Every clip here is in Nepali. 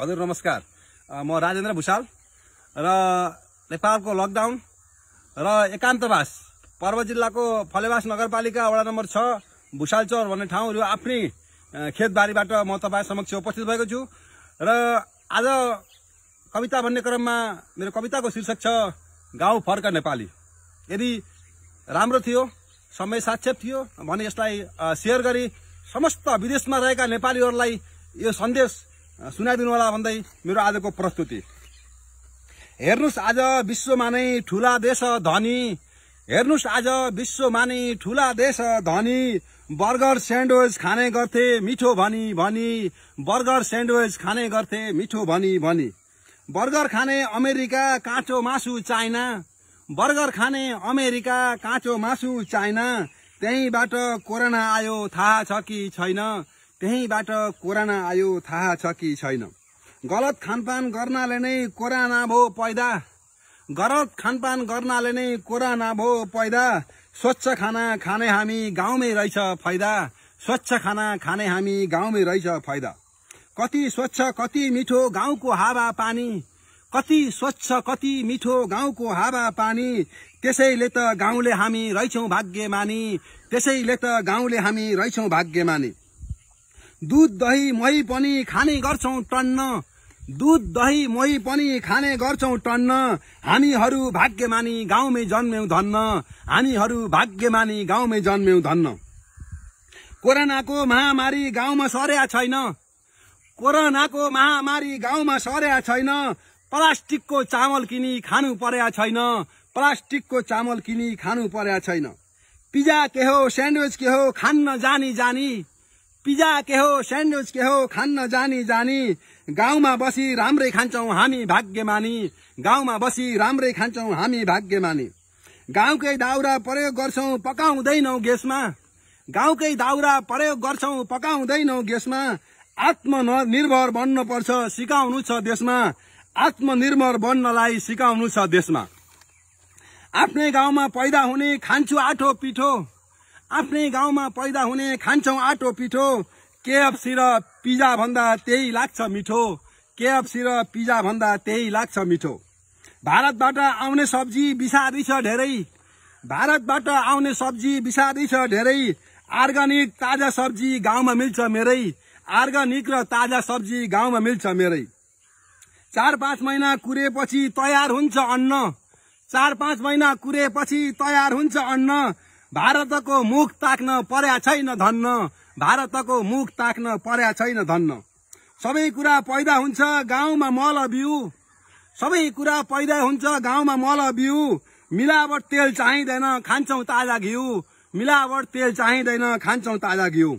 हजुर नमस्कार म राजेन्द्र भुषाल र नेपालको लकडाउन र एकान्तवास पर्व जिल्लाको फलेवास नगरपालिका वडा नम्बर छ भुषालचर भन्ने ठाउँ यो आफ्नै खेतबारीबाट म तपाईँ समक्ष उपस्थित भएको छु र आज कविता भन्ने क्रममा मेरो कविताको शीर्षक छ गाउँ फर्क नेपाली यदि राम्रो थियो समय साक्षेप थियो भने यसलाई सेयर गरी समस्त विदेशमा रहेका नेपालीहरूलाई यो सन्देश सुनाइदिनु होला भन्दै मेरो आजको प्रस्तुति हेर्नुहोस् आज विश्वमा नै ठुला देश धनी हेर्नुहोस् आज विश्वमा नै ठुला देश धनी बर्गर स्यान्डविच खाने गर्थे मिठो भनी भनी बर्गर स्यान्डविच खाने गर्थे मिठो भनी भनी बर्गर खाने अमेरिका काँचो मासु चाइना बर्गर खाने अमेरिका काँचो मासु चाइना त्यहीँबाट कोरोना आयो थाहा छ कि छैन त्यहीँबाट कोरोना आयो थाहा छ कि छैन गलत खानपान गर्नाले नै कोरोना भो पैदा गलत खानपान गर्नाले नै कोरोना भो पैदा स्वच्छ खाना खाने हामी गाउँमै रहेछ फाइदा स्वच्छ खाना खाने हामी गाउँमै रहेछ फाइदा कति स्वच्छ कति मिठो गाउँको हावा पानी कति स्वच्छ कति मिठो गाउँको हावा पानी त्यसैले त गाउँले हामी रहेछौँ भाग्यमानी त्यसैले त गाउँले हामी रहेछौँ भाग्यमानी दुध दही मही पनि खाने गर्छौ टन्न दुध दही मही पनि खाने गर्छौ टन्न हामीहरू भाग्यमानी गाउँमै जन्म्यौ धन्न हामीहरू भाग्यमानी गाउँमै जन्म्यौ धन्न कोरोनाको महामारी गाउँमा सर्या छैन कोरोनाको महामारी गाउँमा सर्या छैन प्लास्टिकको चामल किनी खानु पर्या छैन प्लास्टिकको चामल किनी खानु पर्या छैन पिज्जा के हो स्यान्डविच के हो खान्न जानी जानी पिज्जा के हो स्यान्डविच के हो खान्न जानी जानी गाउँमा बसी राम्रै खान्छौ हामी भाग्यमानी गाउँमा बसी राम्रै खान्छौ हामी भाग्यमानी गाउँकै दाउरा प्रयोग गर्छौ पकाउँदैनौ ग्यासमा गाउँकै दाउरा प्रयोग गर्छौ पकाउँदैनौ ग्यासमा आत्मनिर्भर बन्न पर्छ सिकाउनु छ देशमा आत्मनिर्भर बन्नलाई सिकाउनु छ देशमा आफ्नै गाउँमा पैदा हुने खान्छु आठो पिठो आफ्नै गाउँमा पैदा हुने खान्छौँ आटो पिठो केएफसी र पिज्जा भन्दा त्यही लाग्छ मिठो केएफसी र पिज्जा भन्दा त्यही लाग्छ मिठो भारतबाट आउने सब्जी बिसारी छ धेरै भारतबाट आउने सब्जी बिसारी छ धेरै अर्ग्यानिक ताजा सब्जी गाउँमा मिल्छ मेरै अर्ग्यानिक र ताजा सब्जी गाउँमा मिल्छ मेरै चार पाँच महिना कुरेपछि तयार हुन्छ अन्न चार पाँच महिना कुरेपछि तयार हुन्छ अन्न भारतको मुख ताक्न पर्या छैन धन्न भारतको मुख ताक्न पर्या छैन धन्न सबै कुरा पैदा हुन्छ गाउँमा मल बिउ सबै कुरा पैदा हुन्छ गाउँमा मल बिउ मिलावट तेल चाहिँदैन खान्छौँ ताजा घिउ मिलावट तेल चाहिँदैन खान्छौँ ताजा घिउ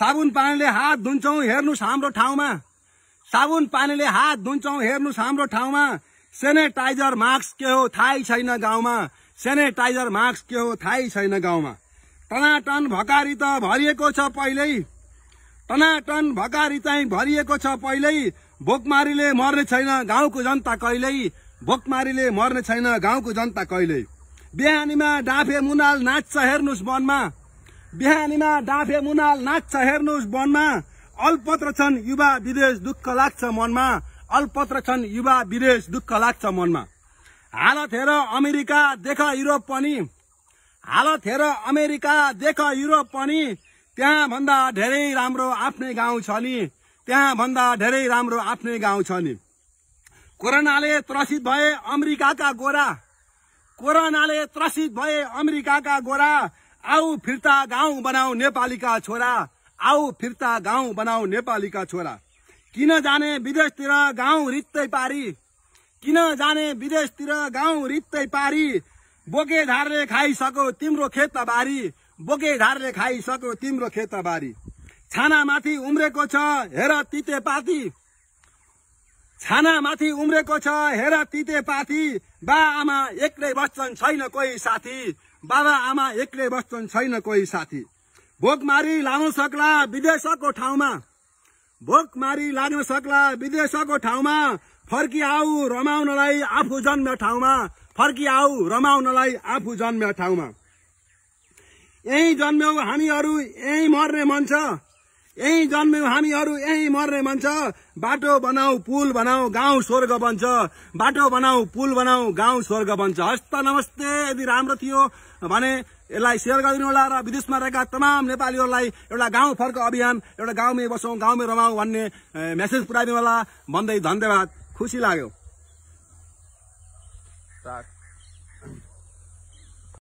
साबुन पानीले हात धुन्छौँ हेर्नुहोस् हाम्रो ठाउँमा साबुन पानीले हात धुन्छौँ हेर्नुहोस् हाम्रो ठाउँमा सेनिटाइजर मास्क के हो थाहै छैन गाउँमा सेनेटाइजर मास्क के हो थाहै छैन गाउँमा टनाटन भकारी त भरिएको छ पहिल्यै टनाटन भकारी चाहिँ भरिएको छ पहिल्यै भोकमारीले मर्ने छैन गाउँको जनता कहिल्यै भोकमारीले मर्ने छैन गाउँको जनता कहिल्यै बिहानीमा डाफे मुनाल नाच्छ हेर्नुहोस् वनमा बिहानीमा डाफे मुनाल नाच्छ हेर्नुहोस् वनमा अल्पत्र छन् युवा विदेश दुःख लाग्छ मनमा अल्पत्र छन् युवा विदेश दुःख लाग्छ मनमा हालत हेर अमेरिका देख युरोप पनि हालत हेर अमेरिका देख युरोप पनि त्यहाँभन्दा धेरै राम्रो आफ्नै गाउँ छ नि त्यहाँभन्दा धेरै राम्रो आफ्नै गाउँ छ नि कोरोनाले त्रसित भए अमेरिकाका गोरा कोरोनाले त्रसित भए अमेरिकाका गोरा आऊ फिर्ता गाउँ बनाऊ नेपालीका छोरा आऊ फिर्ता गाउँ बनाऊ नेपालीका छोरा किन जाने विदेशतिर गाउँ रित्तै पारी किन जाने विदेशतिर गाउँ रित्तै पारी बोके धारले खाइसक्यो तिम्रो खेतबारी बोके धारले खाइसक्यो तिम्रो खेतबारी छानामाथि उम्रेको छ हेर तिते पाती छानामाथि उम्रेको छ हेर तिते पाती बा आमा एक्लै बस्छन् छैन कोही साथी बाबा आमा एक्लै बस्छन् छैन कोही साथी भोकमारी लाउन सक्ला विदेशको ठाउँमा भोकमारी लाग्न सक्ला विदेशको ठाउँमा फर्किआऊ रमाउनलाई आफू जन्म ठाउँमा फर्किआऊ रमाउनलाई आफू जन्म ठाउँमा यहीँ जन्म्यौ हामीहरू यहीँ मर्ने मन छ यहीँ जन्म्यौ हामीहरू यहीँ मर्ने मन छ बाटो बनाऊ पुल बनाऊ गाउँ स्वर्ग बन्छ बाटो बनाऊ पुल बनाऊ गाउँ स्वर्ग बन्छ हस्त नमस्ते यदि राम्रो थियो भने यसलाई सेयर गरिदिनु होला र विदेशमा रहेका तमाम नेपालीहरूलाई एउटा गाउँ फर्क अभियान एउटा गाउँमै बसौँ गाउँमै रमाऊ भन्ने मेसेज पुऱ्याइदिनु होला भन्दै धन्यवाद खुशी लागो लाग्यो